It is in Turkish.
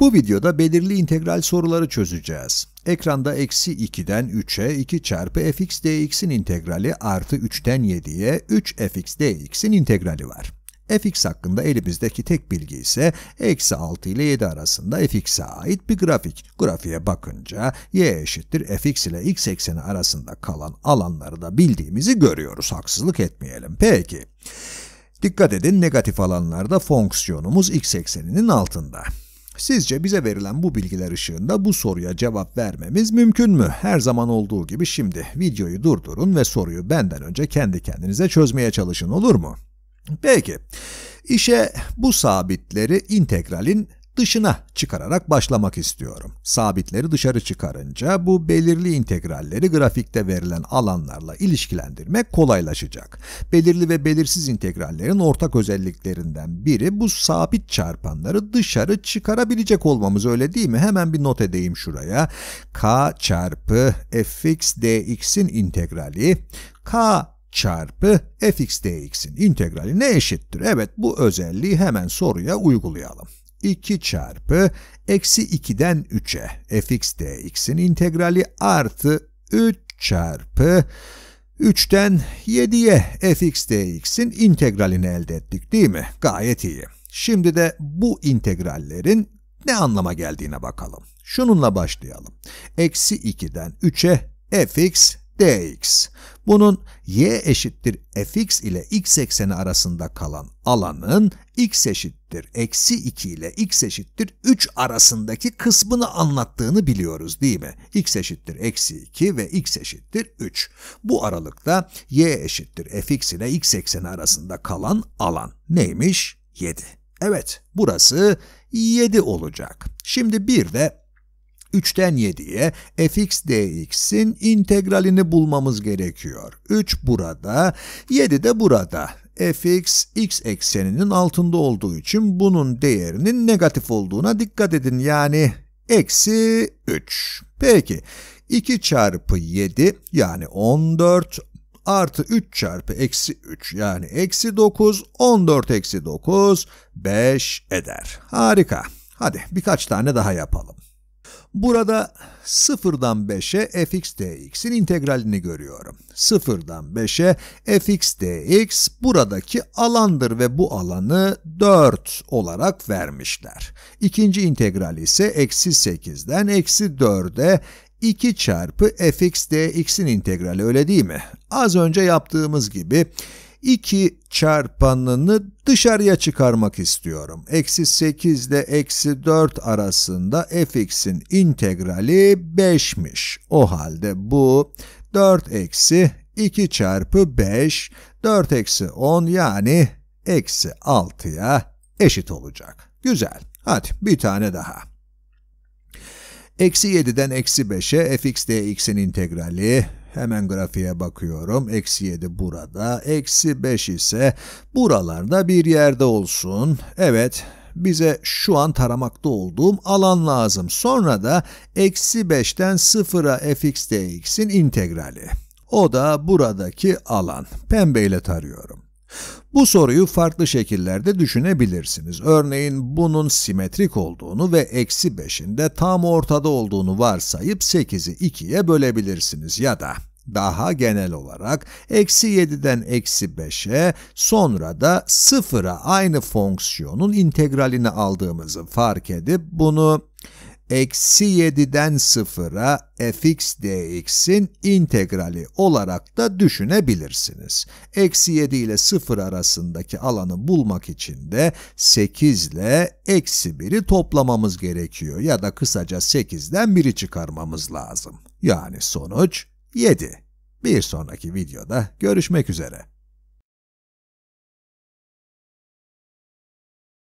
Bu videoda belirli integral soruları çözeceğiz. Ekranda eksi 2'den 3'e 2 çarpı fx dx'in integrali artı 3'ten 7'ye 3 fx dx'in integrali var. fx hakkında elimizdeki tek bilgi ise eksi 6 ile 7 arasında fx'e ait bir grafik. Grafiğe bakınca y eşittir fx ile x ekseni arasında kalan alanları da bildiğimizi görüyoruz. Haksızlık etmeyelim. Peki. Dikkat edin negatif alanlarda fonksiyonumuz x ekseninin altında. Sizce bize verilen bu bilgiler ışığında bu soruya cevap vermemiz mümkün mü? Her zaman olduğu gibi şimdi videoyu durdurun ve soruyu benden önce kendi kendinize çözmeye çalışın olur mu? Peki, işe bu sabitleri integralin dışına çıkararak başlamak istiyorum. Sabitleri dışarı çıkarınca bu belirli integralleri grafikte verilen alanlarla ilişkilendirmek kolaylaşacak. Belirli ve belirsiz integrallerin ortak özelliklerinden biri bu sabit çarpanları dışarı çıkarabilecek olmamız öyle değil mi? Hemen bir not edeyim şuraya. k çarpı fx dx'in integrali k çarpı fx dx'in integrali ne eşittir? Evet bu özelliği hemen soruya uygulayalım. 2 çarpı eksi 2'den 3'e fx dx'in integrali artı 3 çarpı 3'ten 7'ye fx dx'in integralini elde ettik değil mi? Gayet iyi. Şimdi de bu integrallerin ne anlama geldiğine bakalım. Şununla başlayalım. Eksi 2'den 3'e fx dx. Bunun y eşittir fx ile x ekseni arasında kalan alanın x eşittir eksi 2 ile x eşittir 3 arasındaki kısmını anlattığını biliyoruz değil mi? x eşittir eksi 2 ve x eşittir 3. Bu aralıkta y eşittir fx ile x ekseni arasında kalan alan neymiş? 7. Evet, burası 7 olacak. Şimdi bir de 3'ten 7'ye fx dx'in integralini bulmamız gerekiyor. 3 burada, 7 de burada. fx x ekseninin altında olduğu için bunun değerinin negatif olduğuna dikkat edin. Yani eksi 3. Peki 2 çarpı 7 yani 14 artı 3 çarpı eksi 3 yani eksi 9, 14 eksi 9, 5 eder. Harika. Hadi birkaç tane daha yapalım. Burada 0'dan 5'e fx dx'in integralini görüyorum. 0'dan 5'e fx dx buradaki alandır ve bu alanı 4 olarak vermişler. İkinci integral ise eksi 8'den eksi 4'e 2 çarpı fx dx'in integrali öyle değil mi? Az önce yaptığımız gibi 2 çarpanını dışarıya çıkarmak istiyorum. Eksi 8 ile eksi 4 arasında fx'in integrali 5'miş. O halde bu 4 eksi 2 çarpı 5, 4 eksi 10 yani eksi 6'ya eşit olacak. Güzel. Hadi bir tane daha. Eksi 7'den eksi 5'e fx dx'in integrali Hemen grafiğe bakıyorum. Eksi 7 burada. Eksi 5 ise buralarda bir yerde olsun. Evet bize şu an taramakta olduğum alan lazım. Sonra da eksi 5'ten 0'a fx dx'in integrali. O da buradaki alan. Pembeyle tarıyorum. Bu soruyu farklı şekillerde düşünebilirsiniz. Örneğin bunun simetrik olduğunu ve eksi 5'in de tam ortada olduğunu varsayıp 8'i 2'ye bölebilirsiniz ya da daha genel olarak eksi 7'den eksi 5'e sonra da 0'a aynı fonksiyonun integralini aldığımızı fark edip bunu eksi 7'den 0'a fx dx'in integrali olarak da düşünebilirsiniz. Eksi 7 ile 0 arasındaki alanı bulmak için de 8 ile eksi 1'i toplamamız gerekiyor ya da kısaca 8'den 1'i çıkarmamız lazım. Yani sonuç 7. Bir sonraki videoda görüşmek üzere.